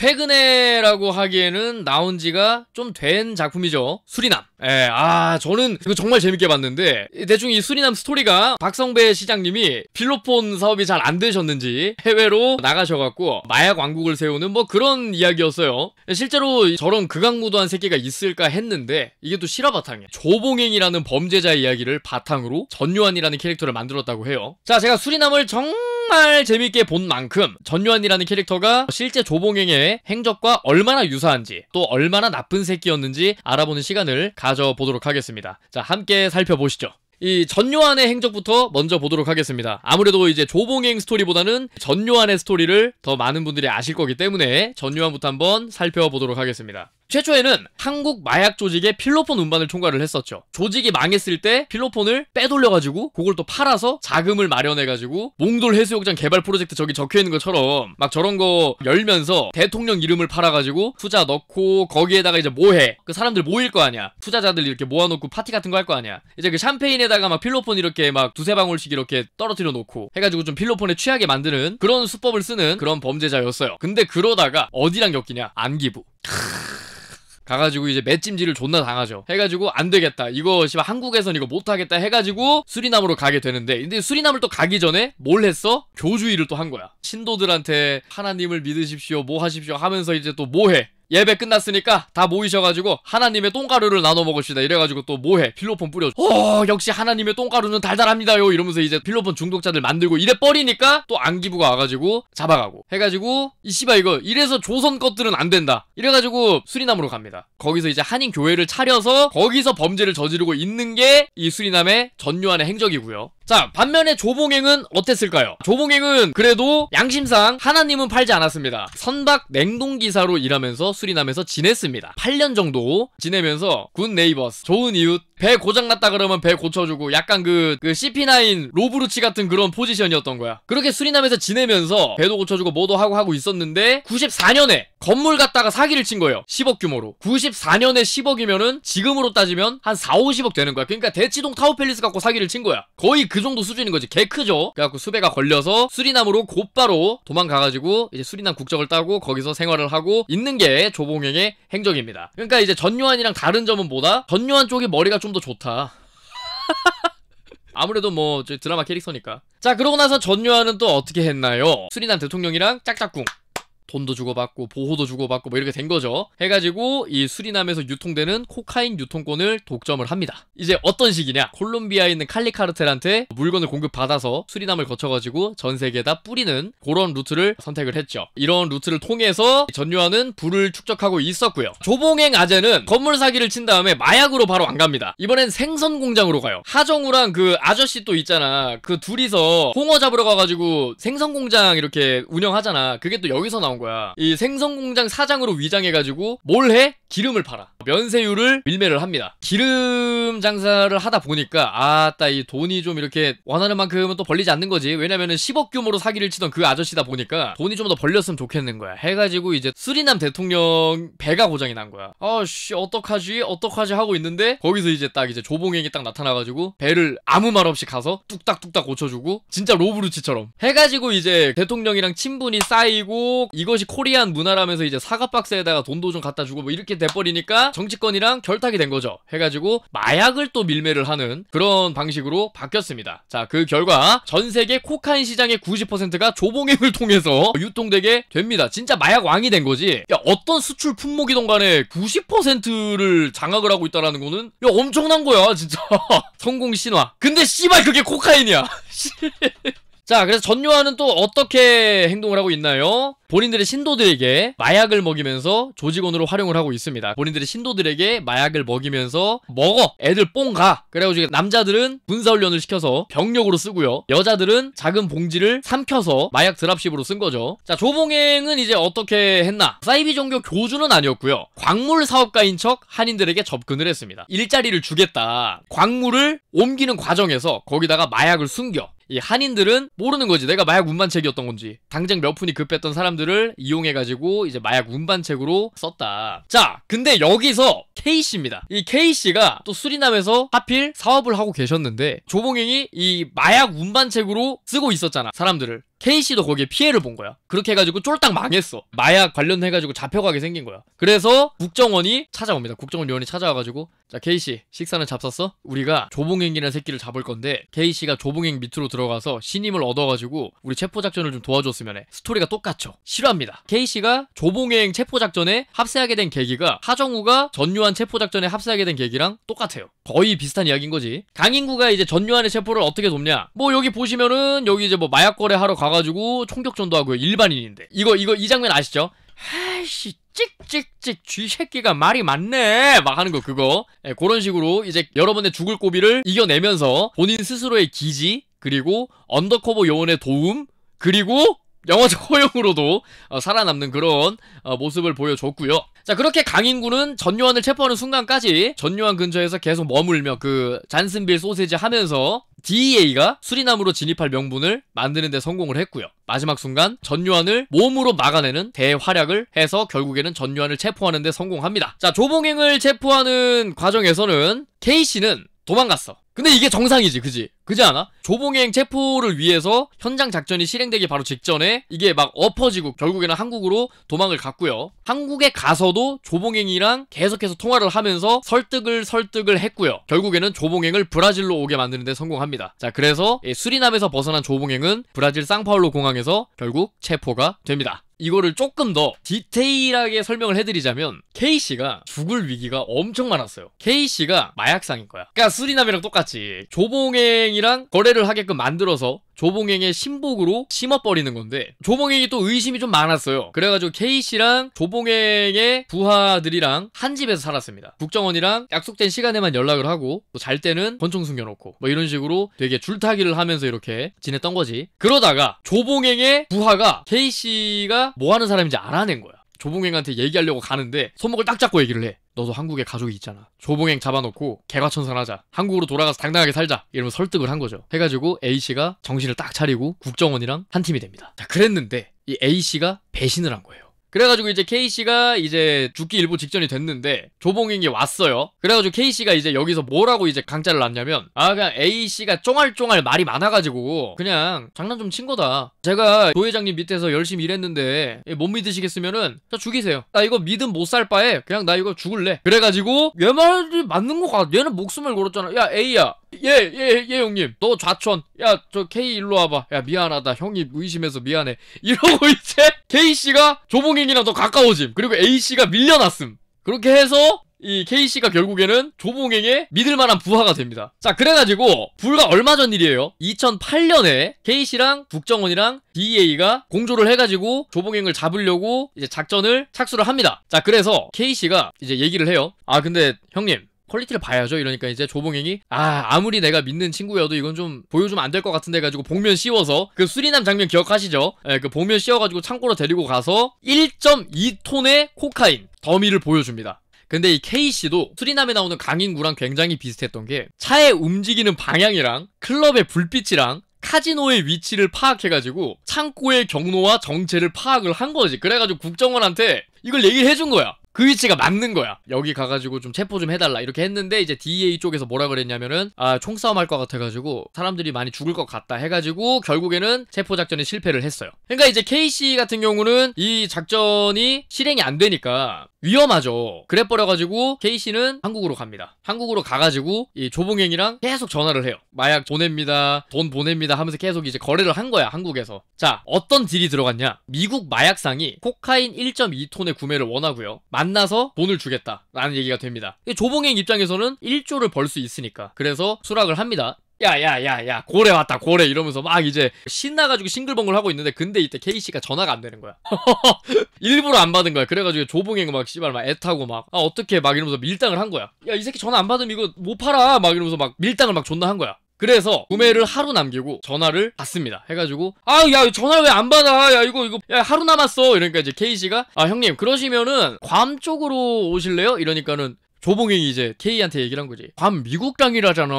최근에라고 하기에는 나온 지가 좀 된 작품이죠. 수리남. 예, 아, 저는 이거 정말 재밌게 봤는데, 대충 이 수리남 스토리가 박성배 시장님이 필로폰 사업이 잘 안 되셨는지 해외로 나가셔갖고 마약 왕국을 세우는 뭐 그런 이야기였어요. 실제로 저런 극악무도한 새끼가 있을까 했는데, 이게 또 실화 바탕이에요 조봉행이라는 범죄자 이야기를 바탕으로 전요한이라는 캐릭터를 만들었다고 해요. 자, 제가 수리남을 정 정말 재밌게 본 만큼 전요한이라는 캐릭터가 실제 조봉행의 행적과 얼마나 유사한지 또 얼마나 나쁜 새끼였는지 알아보는 시간을 가져보도록 하겠습니다. 자, 함께 살펴보시죠. 이 전요한의 행적부터 먼저 보도록 하겠습니다. 아무래도 이제 조봉행 스토리보다는 전요한의 스토리를 더 많은 분들이 아실 거기 때문에 전요한부터 한번 살펴보도록 하겠습니다. 최초에는 한국 마약 조직의 필로폰 운반을 총괄을 했었죠. 조직이 망했을 때 필로폰을 빼돌려가지고 그걸 또 팔아서 자금을 마련해가지고 몽돌 해수욕장 개발 프로젝트 저기 적혀있는 것처럼 막 저런 거 열면서 대통령 이름을 팔아가지고 투자 넣고 거기에다가 이제 뭐해 그 사람들 모일 거 아니야 투자자들 이렇게 모아놓고 파티 같은 거 할 거 아니야 이제 그 샴페인에다가 막 필로폰 이렇게 막 두세 방울씩 이렇게 떨어뜨려 놓고 해가지고 좀 필로폰에 취하게 만드는 그런 수법을 쓰는 그런 범죄자였어요 근데 그러다가 어디랑 겪이냐 안기부 가가지고 이제 맷찜질을 존나 당하죠. 해가지고 안 되겠다. 이거 씨발 한국에선 이거 못하겠다 해가지고 수리남으로 가게 되는데 근데 수리남을 또 가기 전에 뭘 했어? 교주일을 또 한 거야. 신도들한테 하나님을 믿으십시오 뭐 하십시오 하면서 이제 또 뭐 해? 예배 끝났으니까 다 모이셔가지고 하나님의 똥가루를 나눠 먹읍시다 이래가지고 또 뭐해 필로폰 뿌려 어 역시 하나님의 똥가루는 달달합니다요 이러면서 이제 필로폰 중독자들 만들고 이래 버리니까또 안기부가 와가지고 잡아가고 해가지고 이 씨발 이거 이래서 조선 것들은 안 된다 이래가지고 수리남으로 갑니다 거기서 이제 한인 교회를 차려서 거기서 범죄를 저지르고 있는 게 이 수리남의 전요한의 행적이고요 자 반면에 조봉행은 어땠을까요? 조봉행은 그래도 양심상 하나님은 팔지 않았습니다. 선박 냉동기사로 일하면서 수리남에서 지냈습니다. 8년 정도 지내면서 군 네이버스 좋은 이웃 배 고장났다 그러면 배 고쳐주고 약간 그, 그 CP9 로브루치 같은 그런 포지션이었던 거야. 그렇게 수리남에서 지내면서 배도 고쳐주고 뭐도 하고 하고 있었는데 94년에 건물 갔다가 사기를 친 거예요. 10억 규모로. 94년에 10억이면은 지금으로 따지면 한 4, 50억 되는 거야. 그러니까 대치동 타워팰리스 갖고 사기를 친 거야. 거의 그 정도 수준인 거지. 개 크죠? 그래갖고 수배가 걸려서 수리남으로 곧바로 도망가가지고 이제 수리남 국적을 따고 거기서 생활을 하고 있는 게 조봉행의 행적입니다. 그러니까 이제 전요한이랑 다른 점은 뭐다? 전요한 쪽이 머리가 좀 좀더 좋다. 아무래도 뭐 드라마 캐릭터니까. 자 그러고 나서 전유아는또 어떻게 했나요? 수리난 대통령이랑 짝짝꿍. 돈도 주고받고 보호도 주고받고 뭐 이렇게 된 거죠. 해가지고 이 수리남에서 유통되는 코카인 유통권을 독점을 합니다. 이제 어떤 식이냐? 콜롬비아에 있는 칼리카르텔한테 물건을 공급받아서 수리남을 거쳐가지고 전 세계에다 뿌리는 그런 루트를 선택을 했죠. 이런 루트를 통해서 전유하는 불을 축적하고 있었고요. 조봉행 아재는 건물 사기를 친 다음에 마약으로 바로 안 갑니다. 이번엔 생선 공장으로 가요. 하정우랑 그 아저씨 또 있잖아. 그 둘이서 홍어 잡으러 가가지고 생선 공장 이렇게 운영하잖아. 그게 또 여기서 나온 거야. 이 생선공장 사장으로 위장해가지고 뭘 해? 기름을 팔아 면세율을 밀매를 합니다 기름 장사를 하다 보니까 아따 이 돈이 좀 이렇게 원하는 만큼은 또 벌리지 않는 거지 왜냐면은 10억 규모로 사기를 치던 그 아저씨다 보니까 돈이 좀 더 벌렸으면 좋겠는 거야 해가지고 이제 수리남 대통령 배가 고장이 난 거야 아씨 어떡하지 어떡하지 하고 있는데 거기서 이제 딱 이제 조봉행이 딱 나타나가지고 배를 아무 말 없이 가서 뚝딱뚝딱 고쳐주고 진짜 로브루치처럼 해가지고 이제 대통령이랑 친분이 쌓이고 이것이 코리안 문화라면서 이제 사과박스에다가 돈도 좀 갖다 주고 뭐 이렇게 돼버리니까 정치권이랑 결탁이 된 거죠. 해가지고 마약을 또 밀매를 하는 그런 방식으로 바뀌었습니다. 자, 그 결과 전 세계 코카인 시장의 90%가 조봉행을 통해서 유통되게 됩니다. 진짜 마약 왕이 된 거지. 야, 어떤 수출 품목이던 간에 90%를 장악을 하고 있다라는 거는 야, 엄청난 거야, 진짜. 성공 신화. 근데 씨발 그게 코카인이야. 자 그래서 전요한은 또 어떻게 행동을 하고 있나요? 본인들의 신도들에게 마약을 먹이면서 조직원으로 활용을 하고 있습니다. 본인들의 신도들에게 마약을 먹이면서 먹어! 애들 뽕 가! 그래가지고 남자들은 군사훈련을 시켜서 병력으로 쓰고요. 여자들은 작은 봉지를 삼켜서 마약 드랍십으로 쓴 거죠. 자, 조봉행은 이제 어떻게 했나? 사이비 종교 교주는 아니었고요. 광물 사업가인 척 한인들에게 접근을 했습니다. 일자리를 주겠다. 광물을 옮기는 과정에서 거기다가 마약을 숨겨. 이 한인들은 모르는 거지. 내가 마약 운반책이었던 건지. 당장 몇 푼이 급했던 사람들을 이용해가지고 이제 마약 운반책으로 썼다. 자, 근데 여기서 K씨입니다. 이 K씨가 또 수리남에서 하필 사업을 하고 계셨는데 조봉행이 이 마약 운반책으로 쓰고 있었잖아. 사람들을. 케이씨도 거기에 피해를 본 거야. 그렇게 해가지고 쫄딱 망했어. 마약 관련해가지고 잡혀가게 생긴 거야. 그래서 국정원이 찾아옵니다. 국정원 요원이 찾아와가지고 자 케이씨 식사는 잡쌌어? 우리가 조봉행이라는 새끼를 잡을 건데 케이씨가 조봉행 밑으로 들어가서 신임을 얻어가지고 우리 체포작전을 좀 도와줬으면 해. 스토리가 똑같죠. 싫어합니다. 케이씨가 조봉행 체포작전에 합세하게 된 계기가 하정우가 전유한 체포작전에 합세하게 된 계기랑 똑같아요. 거의 비슷한 이야기인 거지. 강인구가 이제 전요한의 체포를 어떻게 돕냐? 뭐 여기 보시면은 여기 이제 뭐 마약 거래 하러 가가지고 총격전도 하고요. 일반인인데 이거 이거 이 장면 아시죠? 아이씨 찍찍찍 쥐새끼가 말이 많네 막 하는 거 그거 예, 그런 식으로 이제 여러분의 죽을 고비를 이겨내면서 본인 스스로의 기지 그리고 언더커버 요원의 도움 그리고 영화적 허용으로도 어, 살아남는 그런 어, 모습을 보여줬고요. 자 그렇게 강인군은 전요한을 체포하는 순간까지 전요한 근처에서 계속 머물며 그 잔슨빌 소세지 하면서 DEA가 수리남으로 진입할 명분을 만드는 데 성공을 했고요. 마지막 순간 전요한을 몸으로 막아내는 대활약을 해서 결국에는 전요한을 체포하는 데 성공합니다. 자 조봉행을 체포하는 과정에서는 K씨는 도망갔어. 근데 이게 정상이지 그지? 그지 않아? 조봉행 체포를 위해서 현장 작전이 실행되기 바로 직전에 이게 막 엎어지고 결국에는 한국으로 도망을 갔고요. 한국에 가서도 조봉행이랑 계속해서 통화를 하면서 설득을 설득을 했고요. 결국에는 조봉행을 브라질로 오게 만드는데 성공합니다. 자, 그래서 수리남에서 벗어난 조봉행은 브라질 상파울로 공항에서 결국 체포가 됩니다. 이거를 조금 더 디테일하게 설명을 해드리자면 K씨가 죽을 위기가 엄청 많았어요 K씨가 마약상인 거야 그러니까 수리남이랑 똑같이 조봉행이 조봉행이랑 거래를 하게끔 만들어서 조봉행의 신복으로 심어버리는 건데 조봉행이 또 의심이 좀 많았어요 그래가지고 K씨랑 조봉행의 부하들이랑 한 집에서 살았습니다 국정원이랑 약속된 시간에만 연락을 하고 또 잘 때는 권총 숨겨놓고 뭐 이런 식으로 되게 줄타기를 하면서 이렇게 지냈던 거지 그러다가 조봉행의 부하가 K씨가 뭐 하는 사람인지 알아낸 거야 조봉행한테 얘기하려고 가는데 손목을 딱 잡고 얘기를 해. 너도 한국에 가족이 있잖아. 조봉행 잡아놓고 개과천선하자. 한국으로 돌아가서 당당하게 살자. 이러면 설득을 한 거죠. 해가지고 A 씨가 정신을 딱 차리고 국정원이랑 한 팀이 됩니다. 자, 그랬는데 이 A 씨가 배신을 한 거예요. 그래가지고 이제 K씨가 이제 죽기 일부 직전이 됐는데 조봉익이 왔어요. 그래가지고 K씨가 이제 여기서 뭐라고 이제 강짜를 놨냐면 아 그냥 A씨가 쫑알쫑알 말이 많아가지고 그냥 장난 좀 친 거다. 제가 도회장님 밑에서 열심히 일했는데 못 믿으시겠으면은 저 죽이세요. 나 이거 믿음 못 살 바에 그냥 나 이거 죽을래. 그래가지고 얘 말이 맞는 거 같아. 얘는 목숨을 걸었잖아. 야 A야 예, 예, 예, 형님. 너 좌천. 야, 저 K 일로 와봐. 야, 미안하다. 형이 의심해서 미안해. 이러고 이제 K씨가 조봉행이랑 더 가까워짐. 그리고 A씨가 밀려났음. 그렇게 해서 이 K씨가 결국에는 조봉행의 믿을만한 부하가 됩니다. 자, 그래가지고 불과 얼마 전 일이에요. 2008년에 K씨랑 국정원이랑 DEA가 공조를 해가지고 조봉행을 잡으려고 이제 작전을 착수를 합니다. 자, 그래서 K씨가 이제 얘기를 해요. 아, 근데 형님 퀄리티를 봐야죠. 이러니까 이제 조봉행이 아 아무리 내가 믿는 친구여도 이건 좀 보여주면 안 될 것 같은데 해 가지고 복면 씌워서 그 수리남 장면 기억하시죠? 예, 그 복면 씌워가지고 창고로 데리고 가서 1.2톤의 코카인 더미를 보여줍니다. 근데 이 K씨도 수리남에 나오는 강인구랑 굉장히 비슷했던 게 차의 움직이는 방향이랑 클럽의 불빛이랑 카지노의 위치를 파악해가지고 창고의 경로와 정체를 파악을 한 거지. 그래가지고 국정원한테 이걸 얘기를 해준 거야. 그 위치가 맞는 거야. 여기 가가지고 좀 체포 좀 해달라 이렇게 했는데 이제 DEA 쪽에서 뭐라 그랬냐면은 아 총싸움 할 것 같아가지고 사람들이 많이 죽을 것 같다 해가지고 결국에는 체포 작전에 실패를 했어요. 그러니까 이제 KC 같은 경우는 이 작전이 실행이 안 되니까 위험하죠. 그래 버려가지고 k c 는 한국으로 갑니다. 한국으로 가가지고 이 조봉행이랑 계속 전화를 해요. 마약 보냅니다. 돈 보냅니다 하면서 계속 이제 거래를 한 거야 한국에서. 자 어떤 딜이 들어갔냐? 미국 마약상이 코카인 1.2톤의 구매를 원하고요. 만 만나서 돈을 주겠다라는 얘기가 됩니다. 조봉행 입장에서는 1조를 벌 수 있으니까 그래서 수락을 합니다. 야야야야 고래 왔다 고래 이러면서 막 이제 신나가지고 싱글벙글 하고 있는데 근데 이때 K씨가 전화가 안 되는 거야 일부러 안 받은 거야 그래가지고 조봉행 막 씨발 막 애타고 막아 어떻게 막 이러면서 밀당을 한 거야 야 이 새끼 전화 안 받으면 이거 못 팔아 막 이러면서 막 밀당을 막 존나 한 거야 그래서 구매를 하루 남기고 전화를 받습니다. 해가지고 아 야 전화 왜 안 받아? 야 이거 이거 야 하루 남았어. 이러니까 이제 K 씨가 아 형님 그러시면은 괌 쪽으로 오실래요? 이러니까는 조봉이 이제 K한테 얘기를 한 거지. 괌 미국 땅이라잖아.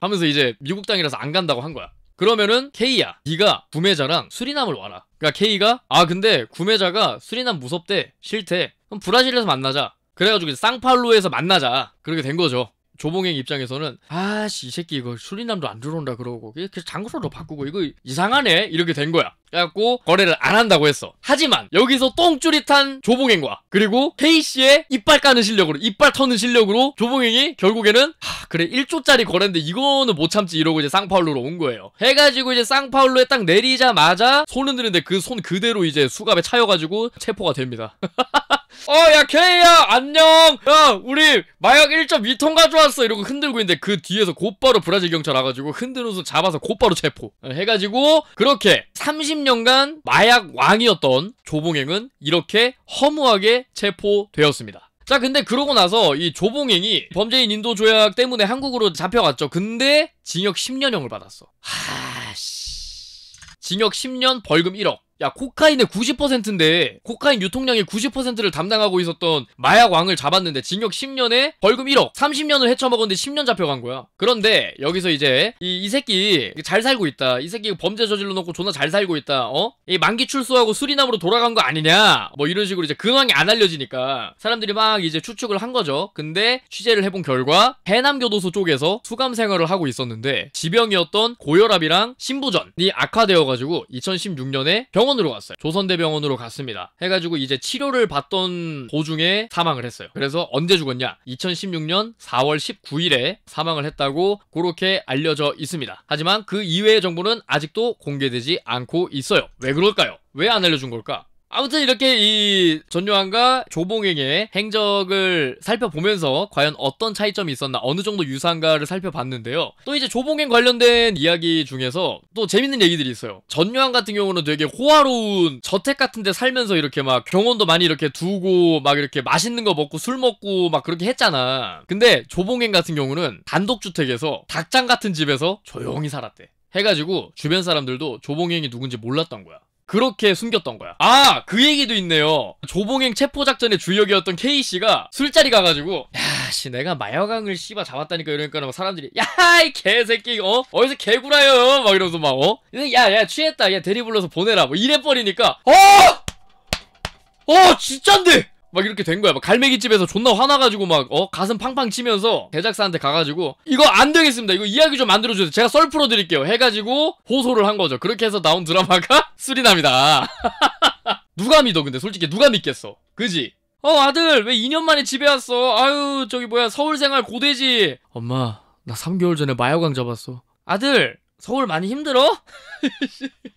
하면서 이제 미국 땅이라서 안 간다고 한 거야. 그러면은 K야 네가 구매자랑 수리남을 와라 그러니까 K가 아 근데 구매자가 수리남 무섭대 싫대 그럼 브라질에서 만나자 그래가지고 쌍팔로에서 만나자 그렇게 된 거죠 조봉행 입장에서는 아씨 이 새끼 이거 술리남도 안 들어온다 그러고 그래서 장소도 바꾸고 이거 이상하네 이렇게 된 거야. 그래갖고 거래를 안 한다고 했어. 하지만 여기서 똥줄이탄 조봉행과 그리고 K씨의 이빨 까는 실력으로 이빨 터는 실력으로 조봉행이 결국에는 하, 그래 1조짜리 거래인데 이거는 못 참지 이러고 이제 쌍파울루로 온 거예요. 해가지고 이제 쌍파울루에 딱 내리자마자 손은 드는데 그 손 그대로 이제 수갑에 차여가지고 체포가 됩니다. 어야 케이야 안녕 야 우리 마약 1.2톤 가져왔어 이러고 흔들고 있는데 그 뒤에서 곧바로 브라질 경찰 와가지고 흔들어서 잡아서 곧바로 체포 해가지고 그렇게 30 30년간 마약 왕이었던 조봉행은 이렇게 허무하게 체포되었습니다. 자 근데 그러고 나서 이 조봉행이 범죄인 인도 조약 때문에 한국으로 잡혀갔죠. 근데 징역 10년형을 받았어. 하씨. 징역 10년 벌금 1억. 야 코카인의 90%인데 코카인 유통량의 90%를 담당하고 있었던 마약 왕을 잡았는데 징역 10년에 벌금 1억 30년을 헤쳐먹었는데 10년 잡혀간 거야 그런데 여기서 이제 이, 이 새끼 잘 살고 있다 이 새끼 범죄 저질러 놓고 존나 잘 살고 있다 어? 이 만기 출소하고 수리남으로 돌아간 거 아니냐 뭐 이런 식으로 이제 근황이 안 알려지니까 사람들이 막 이제 추측을 한 거죠 근데 취재를 해본 결과 해남교도소 쪽에서 수감 생활을 하고 있었는데 지병이었던 고혈압이랑 심부전이 악화되어가지고 2016년에 병 병원으로 갔어요. 조선대병원으로 갔습니다. 해가지고 이제 치료를 받던 도중에 사망을 했어요. 그래서 언제 죽었냐? 2016년 4월 19일에 사망을 했다고 그렇게 알려져 있습니다. 하지만 그 이외의 정보는 아직도 공개되지 않고 있어요. 왜 그럴까요? 왜 안 알려준 걸까? 아무튼 이렇게 이 전요한과 조봉행의 행적을 살펴보면서 과연 어떤 차이점이 있었나 어느 정도 유사한가를 살펴봤는데요. 또 이제 조봉행 관련된 이야기 중에서 또 재밌는 얘기들이 있어요. 전요한 같은 경우는 되게 호화로운 저택 같은 데 살면서 이렇게 막 병원도 많이 이렇게 두고 막 이렇게 맛있는 거 먹고 술 먹고 막 그렇게 했잖아. 근데 조봉행 같은 경우는 단독주택에서 닭장 같은 집에서 조용히 살았대. 해가지고 주변 사람들도 조봉행이 누군지 몰랐던 거야. 그렇게 숨겼던 거야. 아, 그 얘기도 있네요. 조봉행 체포작전의 주역이었던 K씨가 술자리 가가지고, 야, 씨, 내가 마약왕을 씨바 잡았다니까 이러니까 막 사람들이, 야, 이 개새끼, 어? 어디서 개구라요? 막 이러면서 막, 어? 야, 야, 취했다. 야, 대리 불러서 보내라. 뭐 이래버리니까, 어! 어, 진짠데! 막 이렇게 된 거야. 막 갈매기 집에서 존나 화나가지고 막 어? 가슴 팡팡 치면서 제작사한테 가가지고 이거 안 되겠습니다. 이거 이야기 좀 만들어주세요. 제가 썰 풀어드릴게요. 해가지고 호소를 한 거죠. 그렇게 해서 나온 드라마가 수리남이다. 누가 믿어 근데 솔직히 누가 믿겠어. 그지? 어 아들 왜 2년 만에 집에 왔어? 아유 저기 뭐야 서울생활 고대지. 엄마 나 3개월 전에 마약왕 잡았어. 아들 서울 많이 힘들어?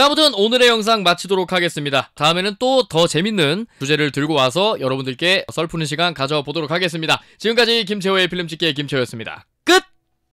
자 아무튼 오늘의 영상 마치도록 하겠습니다. 다음에는 또 더 재밌는 주제를 들고 와서 여러분들께 썰푸는 시간 가져보도록 하겠습니다. 지금까지 김채호의 필름찍기 의 김채호였습니다. 끝!